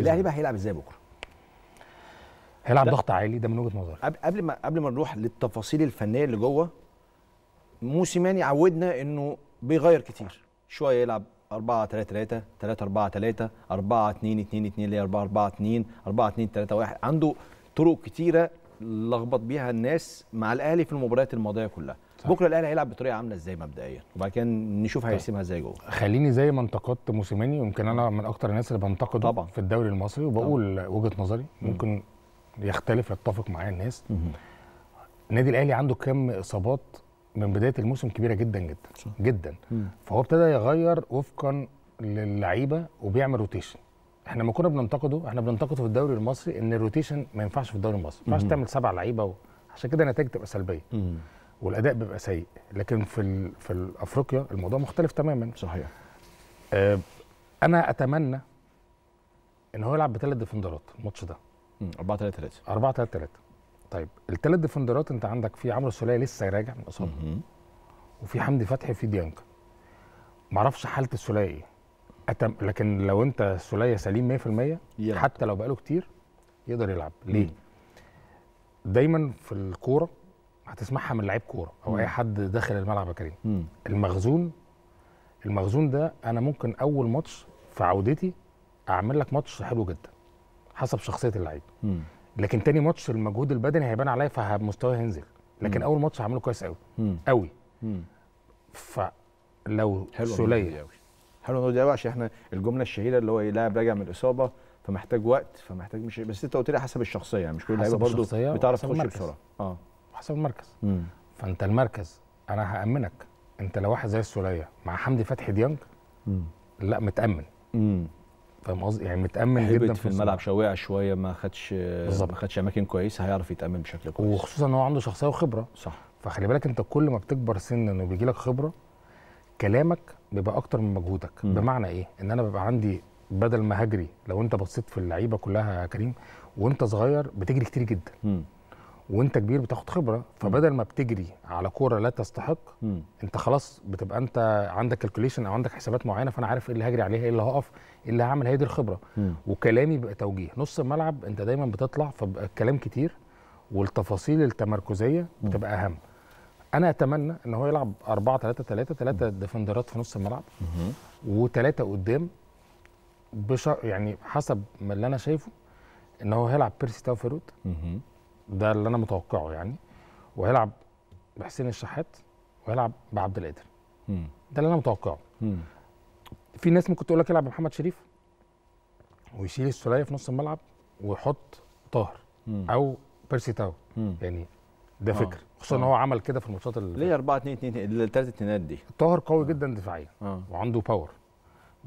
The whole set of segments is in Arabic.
الاهلي بقى هيلعب ازاي بكره هيلعب ضغط عالي ده من وجهه نظرك قبل ما قبل ما نروح للتفاصيل الفنيه اللي جوه موسيماني عودنا انه بيغير كتير شويه يلعب 4 3 3 3 4 3 4 2 2 2 اللي هي 4 4 2 4 2 3 1 عنده طرق كتيره لخبط بيها الناس مع الاهلي في المباريات الماضيه كلها صح. بكره الاهلي هيلعب بطريقه عامله ازاي مبدئيا وبعد كده نشوف هيرسمها ازاي جوه خليني زي ما انتقدت موسيماني يمكن انا من اكتر الناس اللي بنتقده طبعا في الدوري المصري وبقول طبعا. وجهه نظري ممكن يختلف يتفق معايا الناس النادي الاهلي عنده كم اصابات من بدايه الموسم كبيره جدا جدا صح. جدا مم. فهو ابتدى يغير وفقا للعيبه وبيعمل روتيشن احنا لما كنا بننتقده احنا بننتقده في الدوري المصري ان الروتيشن ما ينفعش في الدوري المصري ما ينفعش تعمل سبع لعيبه و... عشان كده النتائج تبقى سلبيه مم. والاداء بيبقى سيء لكن في في افريقيا الموضوع مختلف تماما صحيح آه، انا اتمنى ان هو يلعب بثلاث ديفندرات الماتش ده 4 3 3 4 3 3 طيب الثلاث ديفندرات انت عندك في عمرو السوليه لسه راجع من اصابه وفي حمدي فتحي وفي ديانكا معرفش حاله السوليه ايه أتم... لكن لو انت السوليه سليم 100% حتى لو بقاله كتير يقدر يلعب ليه؟ مم. دايما في الكوره هتسمعها من لعيب كوره او اي حد داخل الملعب يا كريم المخزون المخزون ده انا ممكن اول ماتش في عودتي اعمل لك ماتش حلو جدا حسب شخصيه اللعيب لكن تاني ماتش المجهود البدني هيبان عليا فمستواي هينزل لكن مم. اول ماتش هعمله كويس قوي قوي فلو سوليه حلو النقطه دي قوي عشان احنا الجمله الشهيره اللي هو ايه لاعب راجع من الاصابه فمحتاج وقت فمحتاج مش بس انت قلت لي حسب الشخصيه يعني مش كل لعيبه برضه بتعرف تخش بسرعه اه حسب المركز مم. فانت المركز انا هامنك انت لو واحد زي السوليه مع حمدي فتحي ديانج مم. لا متامن فاهم قصدي يعني متامن جدا في, في الملعب شويه شويه ما خدش بالظبط ما خدش اماكن كويسه هيعرف يتامن بشكل كويس وخصوصا ان هو عنده شخصيه وخبره صح فخلي بالك انت كل ما بتكبر سنا وبيجي لك خبره كلامك بيبقى اكتر من مجهودك مم. بمعنى ايه ان انا بيبقى عندي بدل ما هجري لو انت بصيت في اللعيبه كلها يا كريم وانت صغير بتجري كتير جدا مم. وانت كبير بتاخد خبره فبدل ما بتجري على كوره لا تستحق م. انت خلاص بتبقى انت عندك كالكوليشن او عندك حسابات معينه فانا عارف ايه اللي هجري عليها ايه اللي هقف ايه اللي هعمل هي دي الخبره م. وكلامي بيبقى توجيه نص الملعب انت دايما بتطلع فبقى الكلام كتير والتفاصيل التمركزيه بتبقى اهم انا اتمنى ان هو يلعب 4 3 3 3 ديفندرات في نص الملعب وثلاثه قدام بش يعني حسب ما اللي انا شايفه ان هو هيلعب بيرسي تاو فيرود ده اللي انا متوقعه يعني وهيلعب بحسين الشحات وهيلعب بعبد القادر ده اللي انا متوقعه في ناس ممكن تقول لك يلعب بمحمد شريف ويشيل السوليه في نص الملعب ويحط طاهر او بيرسي تاو يعني ده آه. فكر خصوصا آه. ان آه. هو عمل كده في الماتشات اللي ليه 4 2 2 الثلاث اتنينات دي طاهر قوي آه. جدا دفاعيا آه. وعنده باور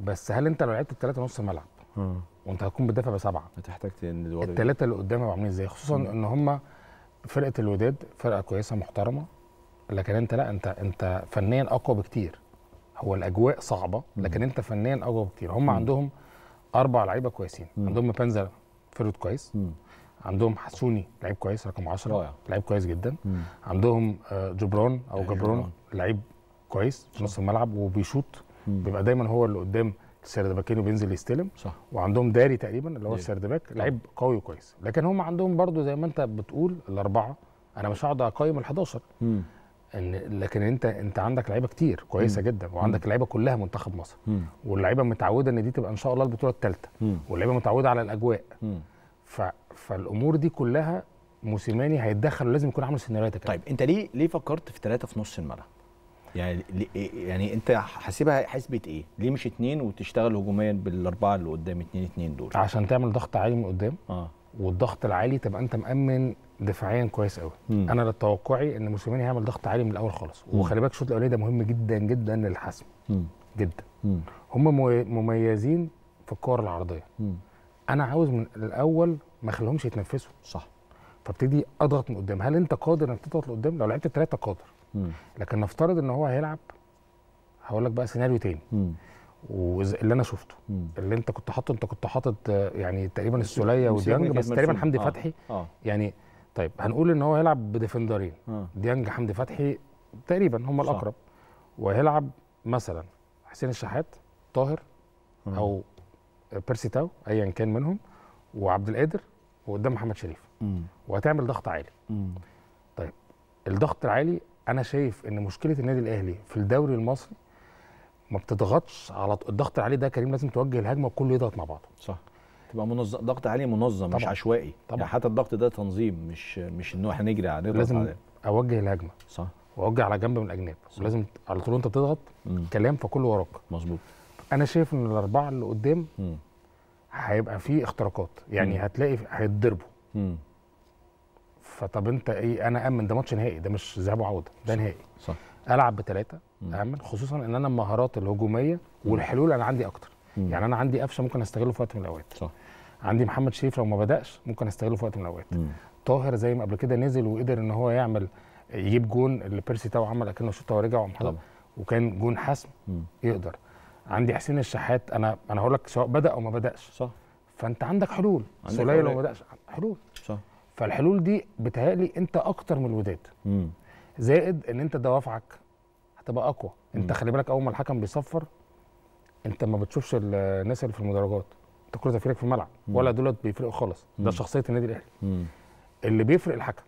بس هل انت لو لعبت الثلاثه نص الملعب مم. اه. وانت هتكون بتدافع بسبعه هتحتاج تقلل الثلاثه اللي قدامك عاملين ازاي خصوصا مم. ان هم فرقه الوداد فرقه كويسه محترمه لكن انت لا انت انت فنيا اقوى بكتير هو الاجواء صعبه لكن مم. انت فنيا اقوى بكتير هم مم. عندهم اربع لعيبه كويسين مم. عندهم بنزا فرد كويس مم. عندهم حسوني لعيب كويس رقم 10 لعيب كويس جدا مم. عندهم آه، جبران او جبرون لعيب كويس في نص الملعب وبيشوط بيبقى دايما هو اللي قدام السردباكين بينزل يستلم صح وعندهم داري تقريبا اللي هو السردباك لعيب قوي وكويس لكن هم عندهم برضو زي ما انت بتقول الاربعه انا مش هقعد اقيم ال11 ان لكن انت انت عندك لعيبه كتير كويسه مم. جدا وعندك لعيبه كلها منتخب مصر واللعيبه متعوده ان دي تبقى ان شاء الله البطوله الثالثه واللعيبه متعوده على الاجواء ف... فالامور دي كلها موسيماني هيتدخل ولازم يكون عامل سيناريوهات طيب انت ليه ليه فكرت في ثلاثه في نص الملعب؟ يعني إيه، يعني انت حاسبها حسبه ايه؟ ليه مش اثنين وتشتغل هجوميا بالاربعه اللي قدام اثنين اثنين دول؟ عشان تعمل ضغط عالي من قدام اه والضغط العالي تبقى انت مامن دفاعيا كويس قوي مم. انا توقعي ان موسيماني هيعمل ضغط عالي من الاول خالص وخلي بالك الشوط الاولاني ده مهم جدا جدا للحسم مم. جدا مم. هم مميزين في الكور العرضيه مم. انا عاوز من الاول ما اخليهمش يتنفسوا صح فابتدي اضغط من قدام هل انت قادر انك تضغط لقدام لو لعبت ثلاثه قادر لكن نفترض ان هو هيلعب هقول لك بقى سيناريو تاني مم. واللي انا شفته مم. اللي انت كنت حاطه انت كنت حاطط يعني تقريبا السوليه وديانج بس تقريبا حمدي آه. فتحي آه. يعني طيب هنقول ان هو هيلعب بديفندرين آه. ديانج حمدي فتحي تقريبا هم الاقرب وهيلعب مثلا حسين الشحات طاهر آه. او بيرسي تاو ايا كان منهم وعبد القادر وقدام محمد شريف مم. وهتعمل ضغط عالي مم. طيب الضغط العالي انا شايف ان مشكله النادي الاهلي في الدوري المصري ما بتضغطش على الضغط عليه ده كريم لازم توجه الهجمه وكله يضغط مع بعضه صح تبقى منظم ضغط عالي منظم طبعًا. مش عشوائي يعني طبعًا. يعني حتى الضغط ده تنظيم مش مش ان احنا نجري عليه لازم عليه. اوجه الهجمه صح واوجه على جنب من الاجناب ولازم على طول انت بتضغط كلام فكله وراك مظبوط انا شايف ان الاربعه اللي قدام هيبقى فيه اختراقات يعني هتلاقي هيتضربوا فطب انت ايه انا امن ده ماتش نهائي ده مش ذهاب وعوده ده نهائي صح العب بثلاثه امن خصوصا ان انا المهارات الهجوميه والحلول انا عندي اكتر مم. يعني انا عندي قفشه ممكن استغله في وقت من الاوقات صح عندي محمد شريف لو ما بداش ممكن استغله في وقت من الاوقات طاهر زي ما قبل كده نزل وقدر ان هو يعمل يجيب جون اللي بيرسي تاو عمل اكنه شوطه ورجع ومحضر وكان جون حسم مم. يقدر عندي حسين الشحات انا انا هقول لك سواء بدا او ما بداش صح فانت عندك حلول سليل لو ما بداش حلول صح فالحلول دي بتهيألي انت اكتر من الوداد مم. زائد ان انت دوافعك هتبقى اقوى انت خلي بالك اول ما الحكم بيصفر انت ما بتشوفش الناس اللي في المدرجات انت كل تفكيرك في الملعب مم. ولا دولت بيفرقوا خالص ده شخصيه النادي الاهلي اللي بيفرق الحكم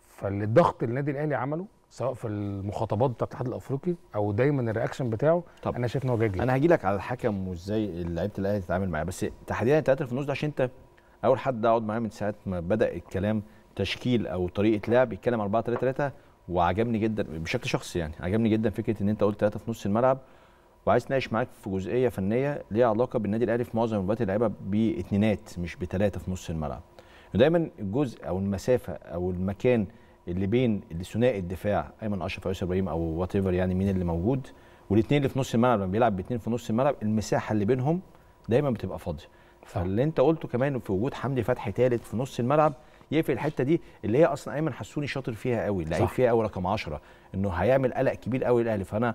فالضغط النادي الاهلي عمله سواء في المخاطبات بتاعت الاتحاد الافريقي او دايما الرياكشن بتاعه طب. انا شايف ان هو جاي انا هاجي لك على الحكم وازاي لعيبه الاهلي تتعامل معاه بس تحديدا 3 في النص ده عشان انت اول حد اقعد معاه من ساعه ما بدا الكلام تشكيل او طريقه لعب يتكلم 4 3 3 وعجبني جدا بشكل شخصي يعني عجبني جدا فكره ان انت قلت 3 في نص الملعب وعايز اتناقش معاك في جزئيه فنيه ليها علاقه بالنادي الاهلي في معظم مباريات اللعيبه باتنينات مش بثلاثه في نص الملعب ودايما الجزء او المسافه او المكان اللي بين الثنائي الدفاع ايمن اشرف او ابراهيم او وات ايفر يعني مين اللي موجود والاثنين اللي في نص الملعب لما بيلعب باثنين في نص الملعب المساحه اللي بينهم دايما بتبقى فاضيه فاللي انت قلته كمان في وجود حمدي فتحي ثالث في نص الملعب يقفل الحته دي اللي هي اصلا ايمن حسوني شاطر فيها قوي لعيب فيها قوي رقم 10 انه هيعمل قلق كبير قوي للاهلي فانا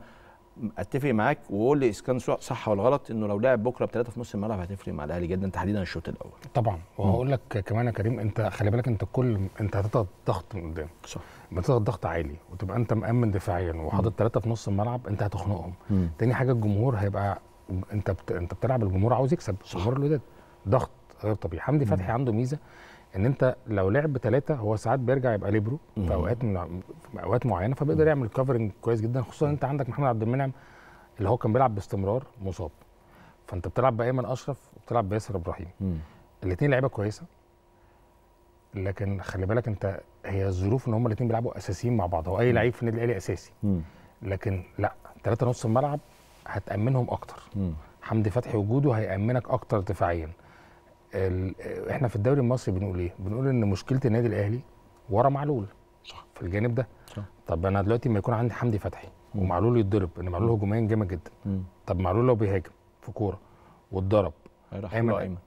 اتفق معاك وقول لي اذا كان صح ولا غلط انه لو لعب بكره بثلاثه في نص الملعب هتفرق مع الاهلي جدا تحديدا الشوط الاول طبعا وهقول لك كمان يا كريم انت خلي بالك انت كل انت هتضغط ضغط من قدام صح بتضغط ضغط عالي وتبقى انت مامن دفاعيا وحاطط ثلاثه في نص الملعب انت هتخنقهم تاني حاجه الجمهور هيبقى انت بت... انت بتلعب الجمهور عاوز يكسب الجمهور الوداد ضغط غير طبيعي حمدي فتحي عنده ميزه ان انت لو لعب بثلاثه هو ساعات بيرجع يبقى ليبرو في اوقات من اوقات معينه فبيقدر يعمل كفرنج كويس جدا خصوصا انت عندك محمد عبد المنعم اللي هو كان بيلعب باستمرار مصاب فانت بتلعب بايمن اشرف وبتلعب بياسر ابراهيم الاثنين لعيبه كويسه لكن خلي بالك انت هي الظروف ان هم الاثنين بيلعبوا اساسيين مع بعض هو اي لعيب في النادي الاهلي اساسي لكن لا ثلاثه نص الملعب هتامنهم اكتر حمدي فتحي وجوده هيامنك اكتر دفاعيا احنا في الدوري المصري بنقول ايه؟ بنقول ان مشكله النادي الاهلي ورا معلول صح في الجانب ده صح. طب انا دلوقتي ما يكون عندي حمدي فتحي ومعلول يتضرب ان معلول هجوميا جامد جدا مم. طب معلول لو بيهاجم في كوره واتضرب ايمن ايمن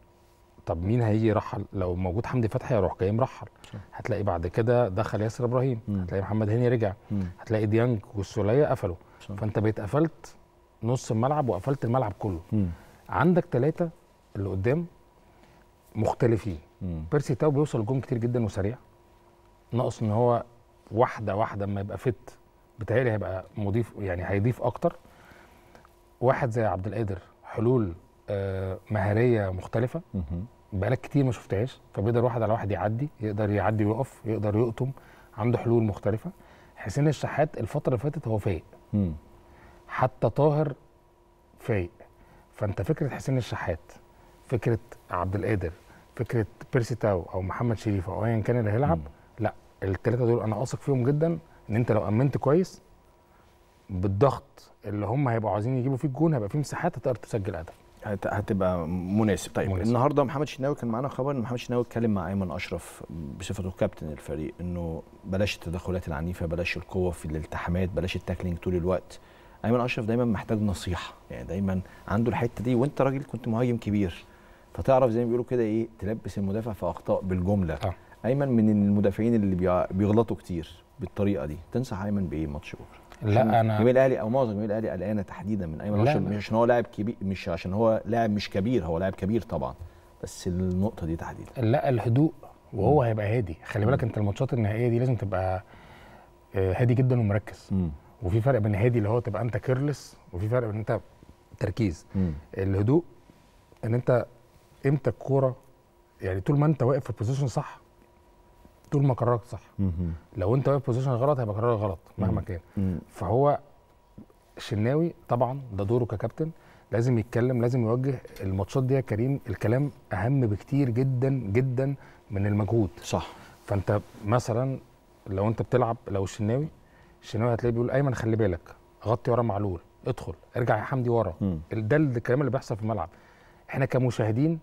طب مين هيجي يرحل لو موجود حمدي فتحي هيروح جاي مرحل هتلاقي بعد كده دخل ياسر ابراهيم مم. هتلاقي محمد هاني رجع مم. هتلاقي ديانج والسوليه قفلوا فانت بقيت قفلت نص الملعب وقفلت الملعب كله مم. عندك ثلاثه اللي قدام مختلفين مم. بيرسي تاو بيوصل الجون كتير جدا وسريع ناقص ان هو واحده واحده اما يبقى فت بتهيألي هيبقى مضيف يعني هيضيف اكتر واحد زي عبد القادر حلول آه مهاريه مختلفه بقالك كتير ما شفتهاش فبيقدر واحد على واحد يعدي يقدر يعدي ويقف يقدر يقطم عنده حلول مختلفه حسين الشحات الفتره اللي فاتت هو فايق حتى طاهر فايق فانت فكره حسين الشحات فكره عبد القادر فكره بيرسي تاو او محمد شريف او ايا كان اللي هيلعب لا الثلاثه دول انا واثق فيهم جدا ان انت لو امنت كويس بالضغط اللي هم هيبقوا عايزين يجيبوا فيه الجون هيبقى فيه مساحات هتقدر تسجل هدف هتبقى مناسب طيب مناسب. النهارده محمد شناوي كان معانا خبر ان محمد شناوي اتكلم مع ايمن اشرف بصفته كابتن الفريق انه بلاش التدخلات العنيفه بلاش القوه في الالتحامات بلاش التاكلينج طول الوقت ايمن اشرف دايما محتاج نصيحه يعني دايما عنده الحته دي وانت راجل كنت مهاجم كبير فتعرف زي ما بيقولوا كده ايه تلبس المدافع في اخطاء بالجمله آه. ايمن من المدافعين اللي بيغلطوا كتير بالطريقه دي تنصح ايمن بايه ماتش بكره لا انا جميل الاهلي او معظم جميل الاهلي قلقانه تحديدا من ايمن عشان مش عشان هو لاعب كبير مش عشان هو لاعب مش كبير هو لاعب كبير طبعا بس النقطه دي تحديدا لا الهدوء وهو هيبقى هادي خلي بالك انت الماتشات النهائيه دي لازم تبقى آه، هادي جدا ومركز م. وفي فرق بين هادي اللي هو تبقى انت كيرلس وفي فرق بين انت تركيز م. الهدوء ان انت امتى الكوره يعني طول ما انت واقف في البوزيشن صح طول ما قرارك صح لو انت واقف في بوزيشن غلط هيبقى قرارك غلط مهما كان فهو الشناوي طبعا ده دوره ككابتن لازم يتكلم لازم يوجه الماتشات دي يا كريم الكلام اهم بكتير جدا جدا من المجهود صح فانت مثلا لو انت بتلعب لو الشناوي الشناوي هتلاقيه بيقول ايمن خلي بالك غطي ورا معلول ادخل ارجع يا حمدي ورا ده الكلام اللي بيحصل في الملعب احنا كمشاهدين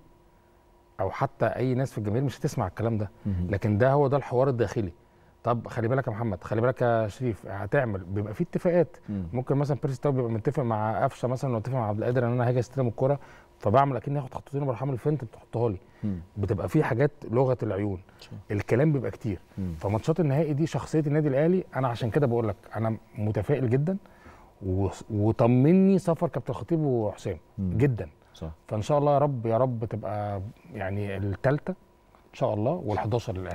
او حتى اي ناس في الجماهير مش هتسمع الكلام ده لكن ده هو ده الحوار الداخلي طب خلي بالك يا محمد خلي بالك يا شريف هتعمل بيبقى في اتفاقات ممكن مثلا بيرسي تاو بيبقى متفق مع قفشه مثلا اتفق مع عبد القادر ان انا هاجي استلم الكوره فبعمل اكني هاخد خطوتين وبرحم الفنت بتحطها لي بتبقى في حاجات لغه العيون الكلام بيبقى كتير فماتشات النهائي دي شخصيه النادي الاهلي انا عشان كده بقول لك انا متفائل جدا وطمني سفر كابتن خطيب وحسام جدا صح فان شاء الله يا رب يا رب تبقى يعني الثالثه ان شاء الله وال11 الاهلي